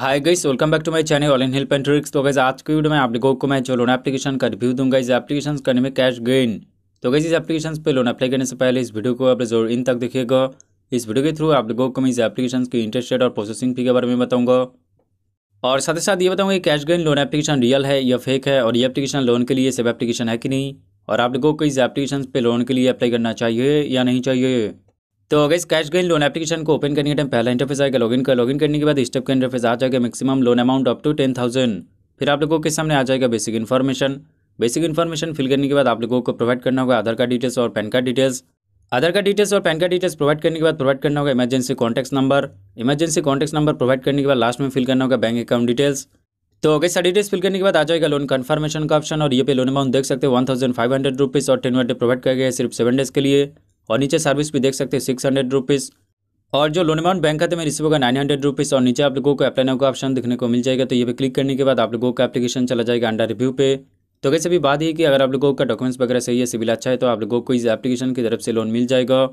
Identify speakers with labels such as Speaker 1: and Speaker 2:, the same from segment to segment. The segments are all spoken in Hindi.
Speaker 1: hi guys welcome back to my channel all in help and tricks तो गाइस आज की वीडियो में आप लोगों को मैं जो लोन एप्लीकेशन का रिव्यू दूंगा इस एप्लीकेशन करने में कैश गेन तो गाइस इस एप्लीकेशन पे लोन अप्लाई करने से पहले इस वीडियो को आप जरूर इन तक देखिएगा इस वीडियो के थ्रू आप लोगों को मैं इस एप्लीकेशन की इंटरेस्ट रेट और प्रोसेसिंग फी के बारे में बताऊँगा और साथ ही साथ ये बताऊँगा कि Cash Gain loan application real है या फेक है और ये एप्लीकेशन लोन के लिए सेब एप्लीकेशन है कि नहीं और आप लोगों को इस एप्लीकेशन पर लोन के लिए अप्लाई करना चाहिए या नहीं चाहिए तो अगर इस कैश गेन लोन एप्लीकेशन को ओपन करने के टाइम पहला इंटरफेस आएगा लॉगिन का लॉगिन करने के बाद स्टेप का इंटरफेस आ जाएगा maximum loan amount up to ten thousand फिर आप लोगों के सामने आ जाएगा basic information basic information fill करने के बाद आप लोगों को प्रोवाइड करना होगा आधार कार्ड डिटेल्स और PAN card details Aadhaar card details और पैन कार्ड डिटेल्स प्रोवाइड करने के बाद प्रोवाइड करना होगा emergency contact number emergency contact number provide करने के बाद लास्ट में फिल करना होगा बैंक अकाउंट डिटेल्स तो अगर गई सारी डिटेल्स फिल करने के बाद आ जाएगा लोन कन्फर्मेशन का ऑप्शन और ये पे लोन अमाउंट देख सकते हैं one thousand five hundred rupees और टेन वन डे प्रोवाइड किया गया है सिर्फ सेवन डेज के लिए और नीचे सर्विस भी देख सकते हैं सिक्स हंड्रेड रुपीज़ और जो लोन अमाउंट बैंक खाते में रिसीव होगा नाइन हंड्रेड रुपीज़ और नीचे आप लोगों को अप्लाई नाउ का ऑप्शन देखने को मिल जाएगा तो ये भी क्लिक करने के बाद आप लोगों का एप्लीकेशन चला जाएगा अंडर रिव्यू पे तो कैसे भी बात है कि अगर आप लोगों का डॉक्यूमेंट्स वगैरह सही है सिविल अच्छा है तो आप लोगों को इस एप्लीकेशन की तरफ से लोन मिल जाएगा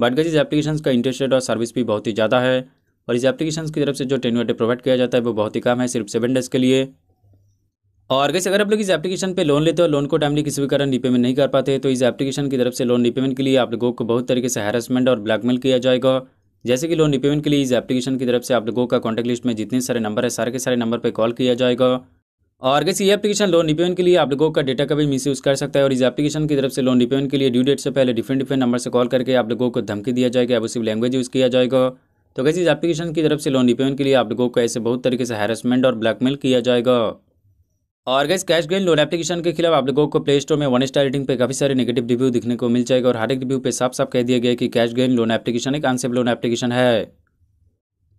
Speaker 1: बट गज इस एप्लीकेशन का इंटरेस्ट रेट और सर्विस भी बहुत ही ज़्यादा है और इस एप्लीकेशन की तरफ से जो टेन प्रोवाइड किया जाता है वो बहुत ही कम है सिर्फ सेवन डेज के लिए और कैसे अगर आप लोग इस एप्लीकेशन पे लोन लेते हो लोन को टाइमली किसी भी कारण रिपेमेंट नहीं कर पाते तो इस एप्लीकेशन की तरफ से लोन रिपेमेंट के लिए आप लोगों को बहुत तरीके से हैरेसमेंट और ब्लैकमेल किया जाएगा जैसे कि लोन रिपेमेंट के लिए इस एप्लीकेशन की तरफ से आप लोगों का कॉन्टैक्ट लिस्ट में जितने सारे नंबर है सारे के सारे नंबर पर कॉल किया जाएगा और कैसे ये एप्लीकेशन लोन रिपेमेंट के लिए आप लोगों का डेटा का भी मिस यूज़ कर सकता है और इस एप्लीकेशन की तरफ से लोन रिपेमेंट के लिए ड्यू डेट से पहले डिफरेंट डिफरेंट नंबर से कॉल करके आप लोगों को धमकी दिया जाएगा अब लैंग्वेज यूज़ किया जाएगा तो कैसे इस एप्लीकेशन की तरफ से लोन रिपेमेंट के लिए आप लोगों को ऐसे बहुत तरीके से हैरेसमेंट और ब्लैकमेल किया जाएगा और guys Cash Gain loan application के खिलाफ आप लोगों को प्ले स्टोर में वन स्टार रेटिंग पे काफी सारे नेगेटिव रिव्यू दिखने को मिल जाएगा और हर एक रिव्यू पे साफ साफ कह दिया गया कि कैश गेन लोन एप्लीकेशन एक अनसेफ लोन एप्लीकेशन है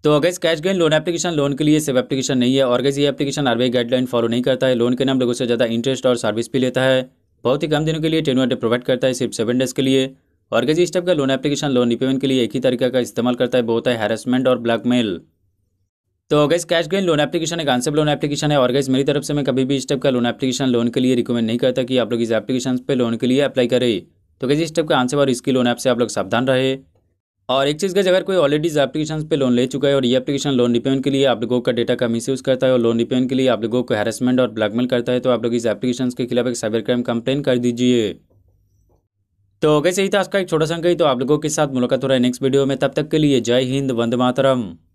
Speaker 1: तो अगैस Cash Gain loan application loan के लिए सेफ एप्लीकेशन नहीं है और गैस ये एप्लीकेशन आरबीआई गाइडलाइन फॉलो नहीं करता है लोन के नाम लोगों से ज़्यादा इंटरेस्ट और सर्विस भी लेता है बहुत ही कम दिनों के लिए टेन प्रोवाइड करता है सिर्फ सेवन डेज के लिए और गैस इस टाइप का लोन एप्लीकेशन लोन रिपेमेंट के लिए एक ही तरीका का इस्तेमाल करता है बहुत है हेरसमेंट और ब्लैकमेल तो guys Cash Gain loan application एक कॉन्सेप्ट लोन एप्लीकेशन है और गैस मेरी तरफ से मैं कभी भी इस टाइप का लोन एप्लीकेशन लोन के लिए रिकमेंड नहीं करता कि आप लोग इस एप्लीकेशन पे लोन के लिए अप्लाई करें तो गैस इस टाइप का आंसर और इसकी लोन ऐप से आप लोग सावधान रहे और एक चीज़ गैस अगर कोई ऑलरेडी इस एप्लीकेशन पर लोन ले चुका है और ये एप्लीकेशन लोन रिपेमेंट के लिए आप लोगों का डेटा का मिसयूज करता है और लोन रिपेमेंट के लिए आप लोगों को हेरसमेंट और ब्लैकमेल करता है तो आप लोग इस एप्लीकेशन के खिलाफ एक साइबर क्राइम कंप्लेन कर दीजिए तो कैसे ही था आज का एक छोटा सा तो आप लोगों के साथ मुलाकात हो रहा है नेक्स्ट वीडियो में तब तक के लिए जय हिंद वंद मातरम